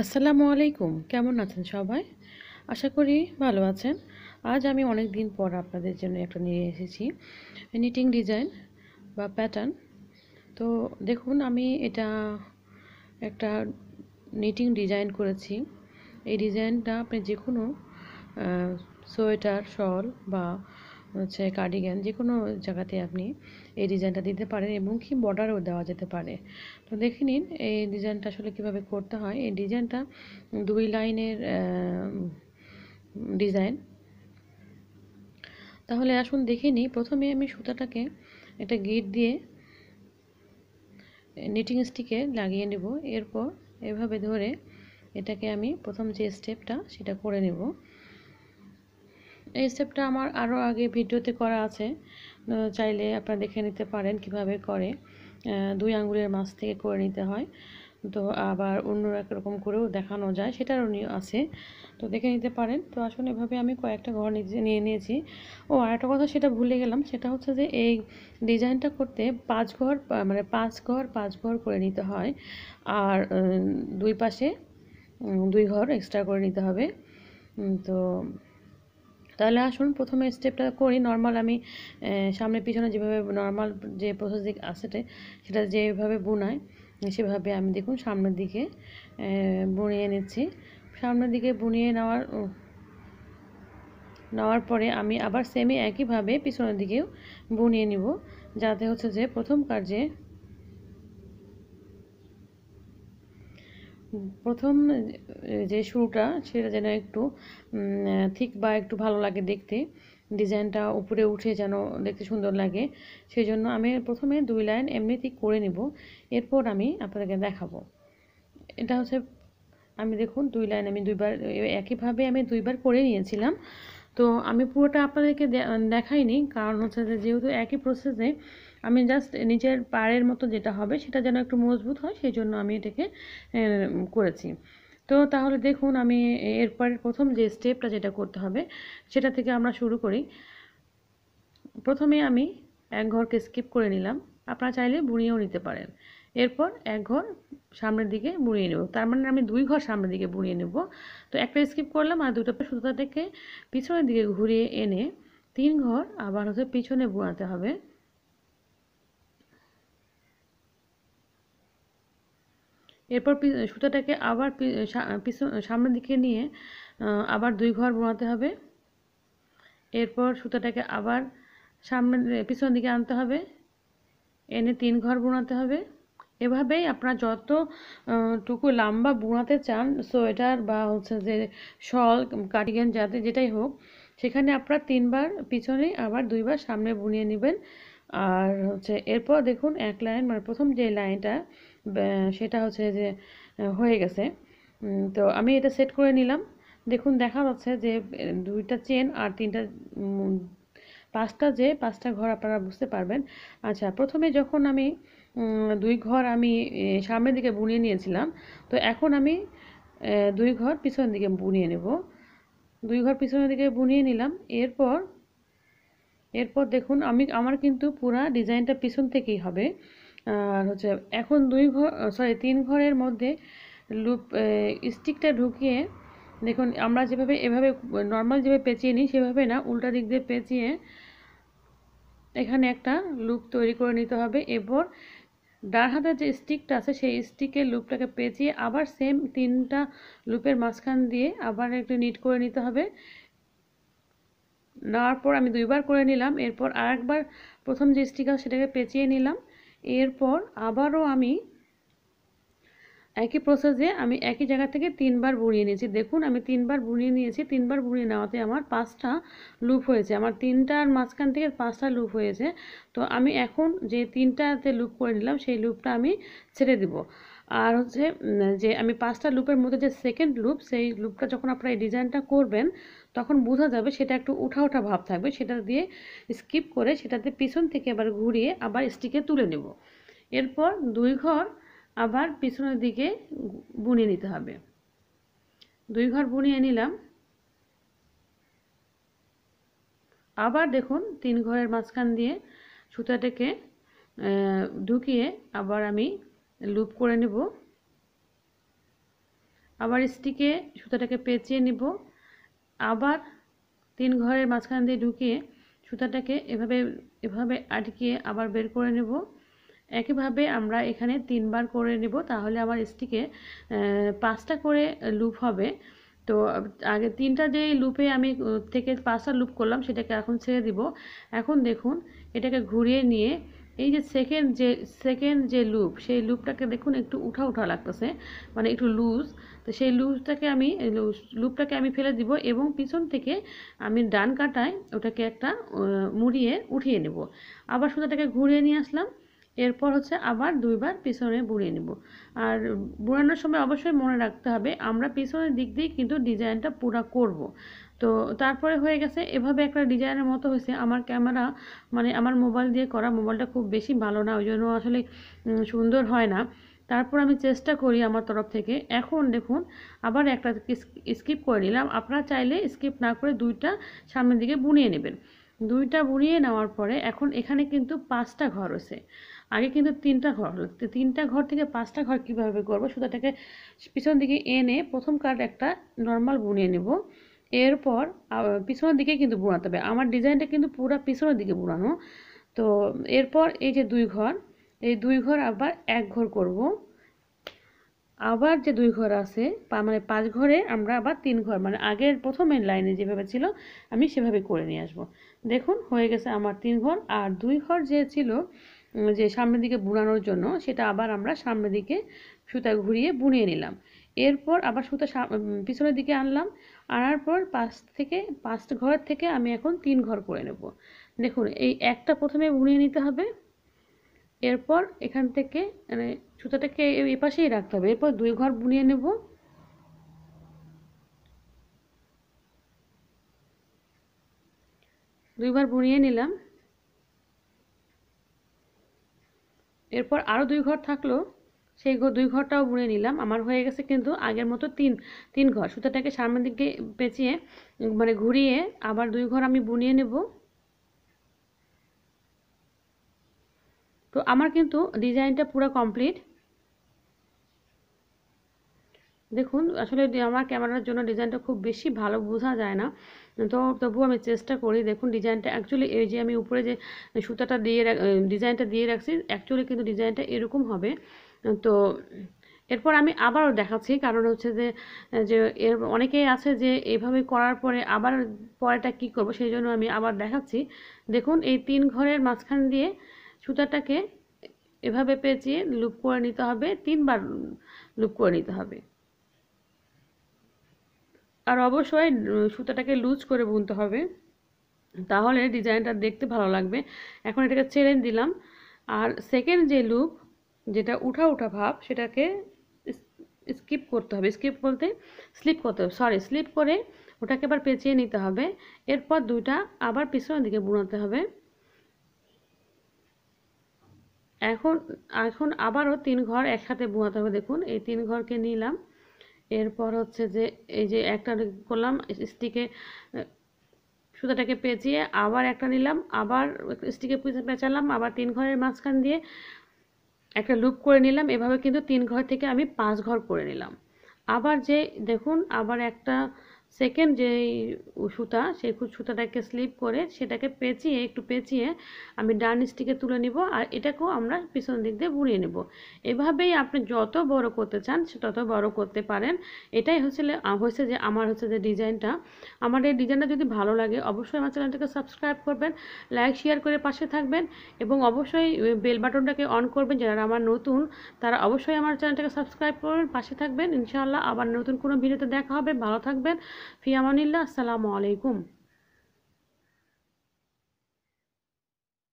আসসালামু আলাইকুম কেমন আছেন সবাই আশা করি ভালো আছেন আজ আমি অনেক দিন পর আপনাদের জন্য একটা নিয়ে এসেছি নিটিং ডিজাইন বা প্যাটার্ন তো দেখুন আমি এটা একটা নিটিং ডিজাইন করেছি এই ডিজাইনটা আপনি যে কোনো সোয়েটার শল বা হচ্ছে কার্ডিগান যে কোনো জায়গাতে আপনি এই ডিজাইনটা দিতে পারেন এবং কি বর্ডারও দেওয়া যেতে পারে তো দেখে নিন এই ডিজাইনটা আসলে কিভাবে করতে হয় এই ডিজাইনটা দুই লাইনের ডিজাইন তাহলে আসুন দেখে নিই প্রথমে আমি সুতাটাকে একটা গিট দিয়ে নিটিং স্টিকে লাগিয়ে নেব এরপর এভাবে ধরে এটাকে আমি প্রথম যে স্টেপটা সেটা করে নেব এই স্টেপটা আমার আরও আগে ভিডিওতে করা আছে চাইলে আপনারা দেখে নিতে পারেন কিভাবে করে দুই আঙ্গুলের মাছ থেকে করে নিতে হয় তো আবার অন্য একরকম করেও দেখানো যায় সেটারও আছে তো দেখে নিতে পারেন তো আসলে এভাবে আমি কয়েকটা ঘর নিয়ে নিয়েছি ও আর একটা কথা সেটা ভুলে গেলাম সেটা হচ্ছে যে এই ডিজাইনটা করতে পাঁচ ঘর মানে পাঁচ ঘর পাঁচ ঘর করে নিতে হয় আর দুই পাশে দুই ঘর এক্সট্রা করে নিতে হবে তো তাহলে আসুন প্রথমে স্টেপটা করি নর্মাল আমি সামনে পিছনে যেভাবে নর্মাল যে প্রসেস দিক আসেটে সেটা যেভাবে বুনায় সেভাবে আমি দেখুন সামনের দিকে বুনিয়ে নিচ্ছি সামনের দিকে বুনিয়ে নেওয়ার নেওয়ার পরে আমি আবার সেমি একইভাবে পিছনের দিকেও বুনিয়ে নিব যাতে হচ্ছে যে প্রথম কার্যে প্রথম যে শুরুটা সেটা যেন একটু ঠিক বা একটু ভালো লাগে দেখতে ডিজাইনটা উপরে উঠে যেন দেখতে সুন্দর লাগে সেই জন্য আমি প্রথমে দুই লাইন এমনিতেই করে নিব এরপর আমি আপনাদেরকে দেখাবো এটা হচ্ছে আমি দেখুন দুই লাইন আমি দুইবার একইভাবে আমি দুইবার করে নিয়েছিলাম তো আমি পুরোটা আপনাদেরকে দেখাইনি কারণ হচ্ছে যেহেতু একই প্রসেসে আমি জাস্ট নিচের পাড়ের মতো যেটা হবে সেটা যেন একটু মজবুত হয় সেই জন্য আমি এটাকে করেছি তো তাহলে দেখুন আমি এরপরের প্রথম যে স্টেপটা যেটা করতে হবে সেটা থেকে আমরা শুরু করি প্রথমে আমি এক ঘরকে স্কিপ করে নিলাম আপনারা চাইলে বুড়িয়েও নিতে পারেন এরপর এক ঘর সামনের দিকে বুড়িয়ে নেব তার মানে আমি দুই ঘর সামনের দিকে বুড়িয়ে নেব তো একটা স্কিপ করলাম আর দুটো সুতোটাকে পিছনের দিকে ঘুরিয়ে এনে তিন ঘর আবার হচ্ছে পিছনে বোনাতে হবে এরপর সুতাটাকে আবার পিছন সামনের দিকে নিয়ে আবার দুই ঘর বোনাতে হবে এরপর সুতাটাকে আবার সামনের পিছন দিকে আনতে হবে এনে তিন ঘর বোনাতে হবে এভাবেই আপনারা যতটুকু লাম্বা বোনাতে চান সোয়েটার বা হচ্ছে যে শল কার্ডিগান যাতে যেটাই হোক সেখানে আপনারা তিনবার পিছনে আবার দুইবার সামনে বুনিয়ে নেবেন আর হচ্ছে এরপর দেখুন এক লাইন মানে প্রথম যে লাইনটা সেটা হচ্ছে যে হয়ে গেছে তো আমি এটা সেট করে নিলাম দেখুন দেখা যাচ্ছে যে দুইটা চেন আর তিনটা পাঁচটা যে পাঁচটা ঘর আপনারা বুঝতে পারবেন আচ্ছা প্রথমে যখন আমি দুই ঘর আমি সামনের দিকে বুনিয়ে নিয়েছিলাম তো এখন আমি দুই ঘর পিছনের দিকে বুনিয়ে নেব দুই ঘর পিছনের দিকে বুনিয়ে নিলাম এরপর এরপর দেখুন আমি আমার কিন্তু পুরা ডিজাইনটা পিছন থেকেই হবে আর হচ্ছে এখন দুই ঘর সরি তিন ঘরের মধ্যে লুপ স্টিকটা ঢুকিয়ে দেখুন আমরা যেভাবে এভাবে নর্মাল যেভাবে পেঁচিয়ে নিই সেভাবে না উল্টা দিক দিয়ে পেঁচিয়ে এখানে একটা লুপ তৈরি করে নিতে হবে এরপর ডান হাতের যে স্টিকটা আছে সেই স্টিকের লুপটাকে পেঁচিয়ে আবার সেম তিনটা লুপের মাঝখান দিয়ে আবার একটু নিট করে নিতে হবে নেওয়ার পর আমি দুইবার করে নিলাম এরপর আরেকবার প্রথম যে স্টিক আছে সেটাকে পেঁচিয়ে নিলাম এরপর আবারও আমি একই প্রসেসে আমি একই জায়গা থেকে তিনবার বুনিয়ে নিয়েছি দেখুন আমি তিনবার বুনিয়ে নিয়েছি তিনবার বুনিয়ে নেওয়াতে আমার পাঁচটা লুপ হয়েছে আমার তিনটার মাঝখান থেকে পাঁচটা লুপ হয়েছে তো আমি এখন যে তিনটাতে লুপ করে নিলাম সেই লুপটা আমি ছেড়ে দিব আর হচ্ছে যে আমি পাঁচটা লুপের মধ্যে যে সেকেন্ড লুপ সেই লুপটা যখন আপনারা এই ডিজাইনটা করবেন তখন বোঝা যাবে সেটা একটু উঠা ওঠা ভাব থাকবে সেটা দিয়ে স্কিপ করে সেটাতে পিছন থেকে আবার ঘুরিয়ে আবার স্টিকে তুলে নেব এরপর দুই ঘর আবার পিছনের দিকে বুনিয়ে নিতে হবে দুই ঘর বুনিয়ে নিলাম আবার দেখুন তিন ঘরের মাঝখান দিয়ে সুতাটাকে ঢুকিয়ে আবার আমি লুপ করে নেব আবার স্টিকে সুতাটাকে পেঁচিয়ে নেব আবার তিন ঘরের মাঝখান দিয়ে ঢুকিয়ে সুতাটাকে এভাবে এভাবে আটকিয়ে আবার বের করে নেব একইভাবে আমরা এখানে তিনবার করে নেব তাহলে আমার স্টিকে পাঁচটা করে লুপ হবে তো আগে তিনটা যে লুপে আমি থেকে পাঁচটা লুপ করলাম সেটাকে এখন ছেড়ে দিব এখন দেখুন এটাকে ঘুরিয়ে নিয়ে এই যে সেকেন্ড যে সেকেন্ড যে লুপ সেই লুপটাকে দেখুন একটু উঠা উঠা লাগতেছে মানে একটু লুজ তো সেই লুজটাকে আমি লুপটাকে আমি ফেলে দিব এবং পিছন থেকে আমি ডান কাটায় ওটাকে একটা মুড়িয়ে উঠিয়ে নেব আবার সুতাটাকে ঘুরিয়ে নিয়ে আসলাম এরপর হচ্ছে আবার দুইবার পিছনে বুড়িয়ে নেব আর বুড়ানোর সময় অবশ্যই মনে রাখতে হবে আমরা পিছনের দিক দিয়ে কিন্তু ডিজাইনটা পুরা করব। তো তারপরে হয়ে গেছে এভাবে একটা ডিজাইনের মতো হয়েছে আমার ক্যামেরা মানে আমার মোবাইল দিয়ে করা মোবাইলটা খুব বেশি ভালো না ওই জন্য আসলে সুন্দর হয় না তারপর আমি চেষ্টা করি আমার তরফ থেকে এখন দেখুন আবার একটা স্কিপ করে নিলাম আপনারা চাইলে স্কিপ না করে দুইটা সামনের দিকে বুনিয়ে নেবেন দুইটা বুনিয়ে নেওয়ার পরে এখন এখানে কিন্তু পাঁচটা ঘর হয়েছে আগে কিন্তু তিনটা ঘর হলো তিনটা ঘর থেকে পাঁচটা ঘর কিভাবে করবো সুতাটাকে পিছন দিকে এনে প্রথম কার্ড একটা নর্মাল বুনিয়ে নেব এরপর পিছনের দিকে কিন্তু বোনাতে হবে আমার ডিজাইনটা কিন্তু পুরো পিছনের দিকে বোনানো তো এরপর এই যে দুই ঘর এই দুই ঘর আবার এক ঘর করব আবার যে দুই ঘর আছে মানে পাঁচ ঘরে আমরা আবার তিন ঘর মানে আগের প্রথমের লাইনে যেভাবে ছিল আমি সেভাবে করে নিয়ে আসব। দেখুন হয়ে গেছে আমার তিন ঘর আর দুই ঘর যে ছিল যে সামনের দিকে বুনানোর জন্য সেটা আবার আমরা সামনের দিকে সুতা ঘুরিয়ে বুনিয়ে নিলাম এরপর আবার সুতা পিছনের দিকে আনলাম আনার পর পাঁচ থেকে পাঁচ ঘর থেকে আমি এখন তিন ঘর করে নেব দেখুন এই একটা প্রথমে বুনিয়ে নিতে হবে এরপর এখান থেকে মানে সুতাটাকে এ পাশেই রাখতে হবে এরপর দুই ঘর বুনিয়ে নেব দুইবার বুনিয়ে নিলাম এরপর আরও দুই ঘর থাকলো সেই দুই ঘরটাও বুনে নিলাম আমার হয়ে গেছে কিন্তু আগের মতো তিন তিন ঘর সুতাটাকে সামনের দিকে পেঁচিয়ে মানে ঘুরিয়ে আবার দুই ঘর আমি বুনিয়ে নেব তো আমার কিন্তু ডিজাইনটা পুরো কমপ্লিট দেখুন আসলে আমার ক্যামেরার জন্য ডিজাইনটা খুব বেশি ভালো বোঝা যায় না তো তবু আমি চেষ্টা করি দেখুন ডিজাইনটা অ্যাকচুয়ালি এই যে আমি উপরে যে সুতাটা দিয়ে ডিজাইনটা দিয়ে রাখছি অ্যাকচুয়ালি কিন্তু ডিজাইনটা এরকম হবে তো এরপর আমি আবারও দেখাচ্ছি কারণ হচ্ছে যে যে এর অনেকেই আছে যে এভাবে করার পরে আবার পরেটা কি করব সেই জন্য আমি আবার দেখাচ্ছি দেখুন এই তিন ঘরের মাঝখান দিয়ে সুতাটাকে এভাবে পেঁচিয়ে লুপ করে নিতে হবে তিনবার লুপ করে নিতে হবে আর অবশ্যই সুতাটাকে লুজ করে বুনতে হবে তাহলে ডিজাইনটা দেখতে ভালো লাগবে এখন এটাকে ছেড়ে দিলাম আর সেকেন্ড যে লুপ যেটা উঠা উঠা ভাব সেটাকে স্কিপ করতে হবে স্কিপ বলতে স্লিপ করতে হবে সরি স্লিপ করে ওটাকে আবার পেঁচিয়ে নিতে হবে এরপর দুইটা আবার পিছনের দিকে বুনাতে হবে এখন এখন আবারও তিন ঘর একসাথে বোয়াতে হবে দেখুন এই তিন ঘরকে নিলাম এরপর হচ্ছে যে এই যে একটা করলাম স্টিকে সুতাটাকে পেঁচিয়ে আবার একটা নিলাম আবার স্টিকে পেঁচালাম আবার তিন ঘরের মাঝখান দিয়ে একটা লুপ করে নিলাম এভাবে কিন্তু তিন ঘর থেকে আমি পাঁচ ঘর করে নিলাম আবার যে দেখুন আবার একটা সেকেন্ড যে সুতা সেই সুতাটাকে স্লিপ করে সেটাকে পেঁচিয়ে একটু পেঁচিয়ে আমি ডান স্টিকে তুলে নিব আর এটাকেও আমরা পিছন দিক দিয়ে বুনিয়ে নেব এভাবেই আপনি যত বড় করতে চান তত বড় করতে পারেন এটাই হচ্ছে হয়েছে যে আমার হচ্ছে যে ডিজাইনটা আমার এই ডিজাইনটা যদি ভালো লাগে অবশ্যই আমার চ্যানেলটাকে সাবস্ক্রাইব করবেন লাইক শেয়ার করে পাশে থাকবেন এবং অবশ্যই বেল বাটনটাকে অন করবেন যারা আমার নতুন তারা অবশ্যই আমার চ্যানেলটাকে সাবস্ক্রাইব করবেন পাশে থাকবেন ইনশাআল্লাহ আবার নতুন কোনো ভিডিওতে দেখা হবে ভালো থাকবেন في أمان الله السلام عليكم